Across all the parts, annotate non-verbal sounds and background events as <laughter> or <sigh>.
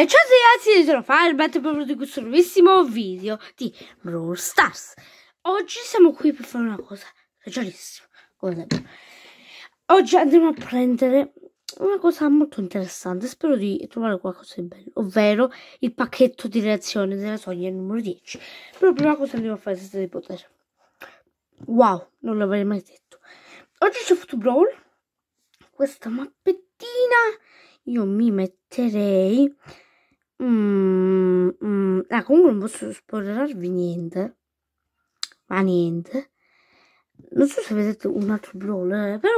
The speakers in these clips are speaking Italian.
E ciao ragazzi, sono Firebat proprio di questo nuovissimo video di Brawl Stars. Oggi siamo qui per fare una cosa leggerissima. Oggi andremo a prendere una cosa molto interessante. Spero di trovare qualcosa di bello, ovvero il pacchetto di reazione della soglia numero 10. Però prima cosa andiamo a fare senza di potere. Wow, non l'avrei mai detto. Oggi c'è fatto Brawl. Questa mappettina io mi metterei Mm, mm, ah, comunque non posso spoilerarvi niente. Ma niente. Non so se vedete un altro brawler, eh, però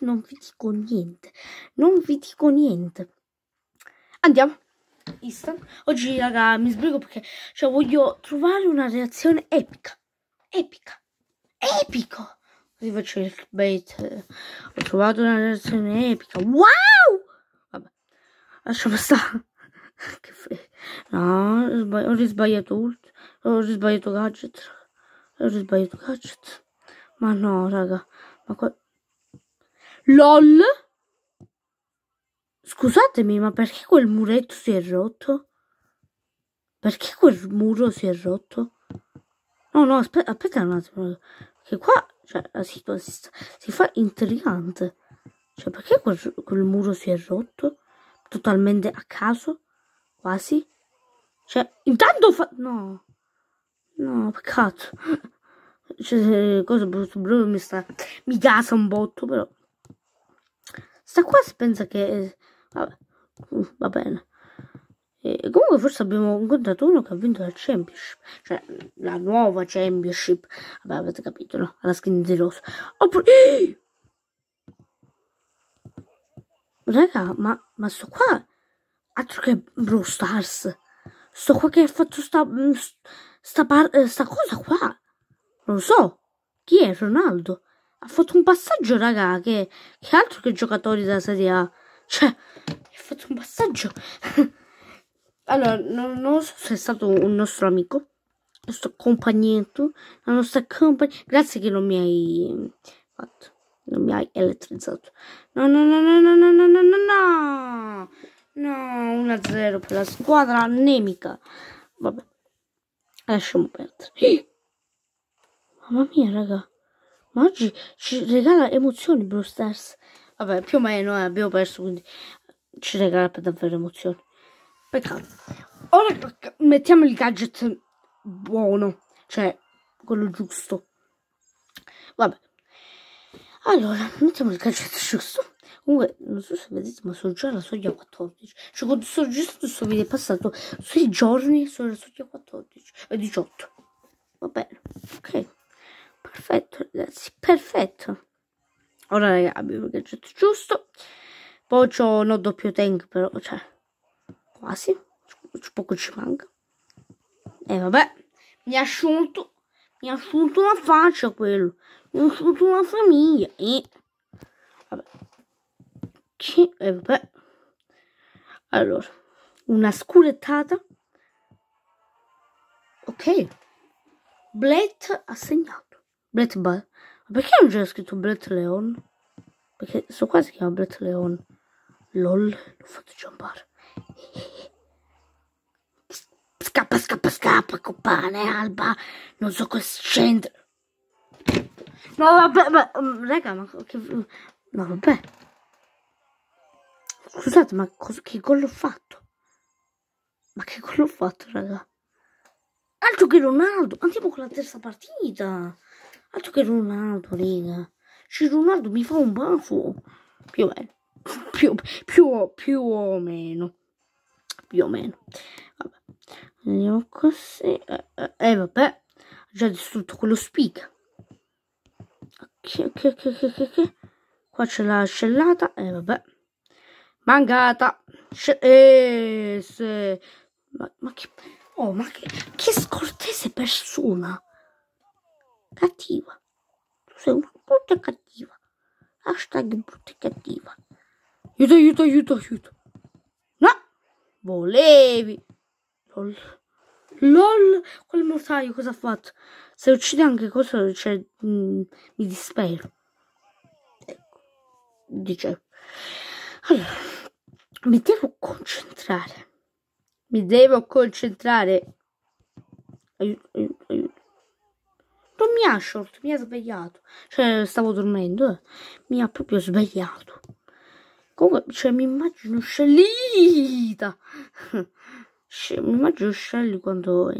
non vi dico niente. Non vi dico niente. Andiamo. Instant. Oggi, raga, mi sbrigo perché cioè, voglio trovare una reazione epica. Epica. Epico. Così faccio il bait. Ho trovato una reazione epica. Wow! lasciamo ah, stare. <laughs> che fai? No, ho risbagliato ult. Ho risbagliato gadget. Ho risbagliato gadget. Ma no, raga. Ma qua... LOL? Scusatemi, ma perché quel muretto si è rotto? Perché quel muro si è rotto? No, no, aspetta, aspetta un attimo. Che qua cioè, la situazione si fa intrigante. Cioè, perché quel, quel muro si è rotto? totalmente a caso, quasi. Cioè, intanto fa... No, no, peccato. <laughs> Cioè, cosa brutto, brutto mi sta... Mi gasa un botto, però. Sta qua si pensa che... Vabbè, uh, va bene. E comunque forse abbiamo incontrato uno che ha vinto la championship, cioè la nuova championship, vabbè avete capito, no? La skin di rosso. Oppure... Raga, ma ma sto qua, altro che Brawl Stars, sto qua che ha fatto sta, mm, sta, par, eh, sta cosa qua. Non so, chi è Ronaldo? Ha fatto un passaggio, raga, che, che altro che giocatori della Serie A. Cioè, ha fatto un passaggio. <laughs> allora, non, non so se è stato un nostro amico il nostro compagnetto, la nostra compagnia. Grazie che non mi hai fatto non mi hai elettrizzato. No, no, no, no, no, no, no, no, no, no, no, 1-0 per la squadra nemica. Vabbè, lasciamo perdere. <gasps> Mamma mia, raga, ma oggi ci regala emozioni Blue Stars. Vabbè, più o meno eh, abbiamo perso, quindi ci regala per davvero emozioni. Peccato. Ora mettiamo il gadget buono, cioè quello giusto. Vabbè. Allora, mettiamo il calcetto giusto. Comunque, non so se vedete, ma sono già alla soglia 14. Cioè, quando sono giusto questo video passato 6 giorni, sono alla soglia 14. E 18. Va bene, ok. Perfetto, ragazzi, perfetto. Ora, ragazzi, abbiamo il gadget giusto. Poi c'ho, no, doppio tank, però, cioè, quasi. Poco ci manca. E eh, vabbè, mi ha asciunto mi ha assunto la faccia quello mi ha assunto la famiglia E... E vabbè. Allora, una scurettata. Ok. Blett ha segnato. Blett Ball. Perché non c'è scritto Blett Leon? Perché so qua si chiama Blett Leon. LOL, l'ho fatto giampare. Scappa, scappa, scappa, compane, Alba. Non so cosa c'entra. No, vabbè, ma, mm, raga, ma che... No, vabbè. Scusate, ma cosa, che gol ho fatto? Ma che gol ho fatto, raga? Altro che Ronaldo. Andiamo con la terza partita. Altro che Ronaldo, raga. Cioè, Ronaldo mi fa un baffo. Più o meno. Più, più, più o meno. Più o meno. Vabbè. Vediamo così. E eh, eh, eh, vabbè, ho già distrutto quello spiga. Ok, ok, ok, ok, ok. Qua c'è la scellata. E eh, vabbè. Mancata. Eh, se... ma, ma che... Oh, ma che, che scortese persona. Cattiva. Tu sei una brutta cattiva. Hashtag brutta cattiva. Aiuto, aiuto, aiuto, aiuto. No! Volevi. Lol. LOL! Quel mortaio cosa ha fatto? Se uccide anche cosa, cioè, mm, mi dispero. Ecco. Dicevo. Allora, mi devo concentrare. Mi devo concentrare. Aiuto, aiuto, aiuto. Non mi ha short, mi ha svegliato. Cioè, stavo dormendo, eh. mi ha proprio svegliato. Comunque, cioè, mi immagino scelita. <laughs> mi immagino Shelley quando è,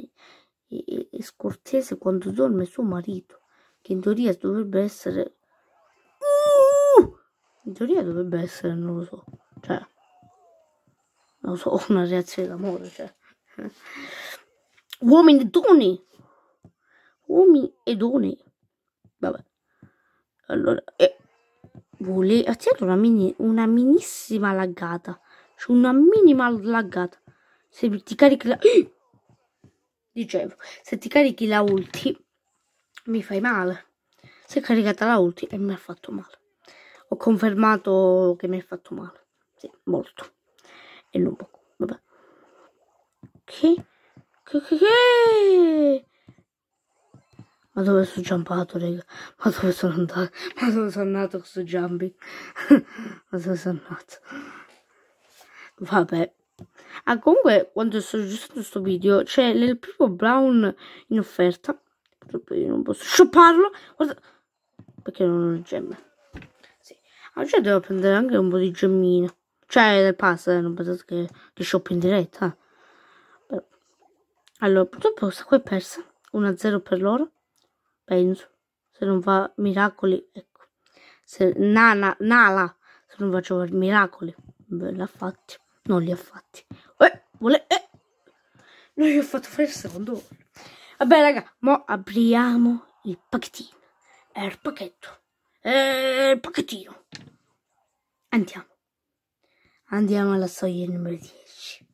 è, è, scortese quando dorme suo marito, che in teoria dovrebbe essere... Uh! In teoria dovrebbe essere, non lo so, cioè... Non so, <laughs> una reazione d'amore, cioè... Uomini e doni! Uomini e doni! Vabbè. Allora, eh, vole... Attiato una, mini, una minissima laggata. C'è una minima laggata se ti carichi la... <gasps> Dicevo, se ti carichi la ulti mi fai male. Si è caricata la ulti e mi ha fatto male. Ho confermato che mi ha fatto male. Sì, molto. E non poco. Vabbè. Che? Che, Che? Ma dove sono giampato, raga? Ma dove sono andato? Ma dove sono andato con sto jumping? <laughs> Ma dove sono andato? Vabbè. Ah, comunque, quando sto registrando questo video, c'è cioè, il primo brown in offerta. Purtroppo io non posso shopparlo. Guarda, perché non ho le gemme. Sì. Ah, già cioè, devo prendere anche un po' di gemmine. Cioè, del pasta, non pensate che, che shop in diretta. Però. Allora, purtroppo questa qua è persa. 1-0 per loro. Penso. Se non fa miracoli, ecco. Se, nana, Nala, se non faccio miracoli. Bella fatti non li ha fatti. Eh, vuole, eh. Non gli ho fatto fare il secondo. Vabbè, raga, mo apriamo il pacchettino. È il pacchetto. È il pacchettino. Andiamo. Andiamo alla soglia numero 10.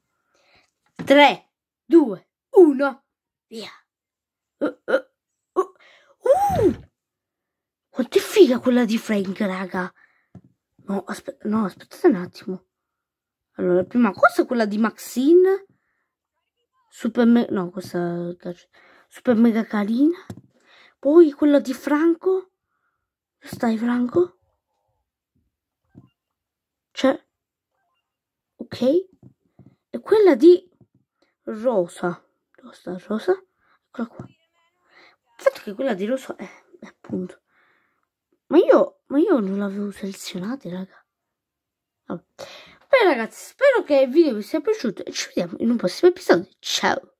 3, 2, 1, via. Uh, uh, uh. uh. Quanto è figa quella di Frank, raga. No, aspetta, no, aspettate un attimo. Allora, la prima cosa è quella di Maxine. Super mega... no, questa super mega carina. Poi quella di Franco. Stai Franco? C'è. Ok. E quella di Rosa. Dove sta Rosa? Eccola qua. Il fatto che quella di Rosa è, è appunto. Ma io, ma io non l'avevo selezionata, raga. Vabbè. Bene ragazzi, spero che il video vi sia piaciuto e ci vediamo in un prossimo episodio. Ciao!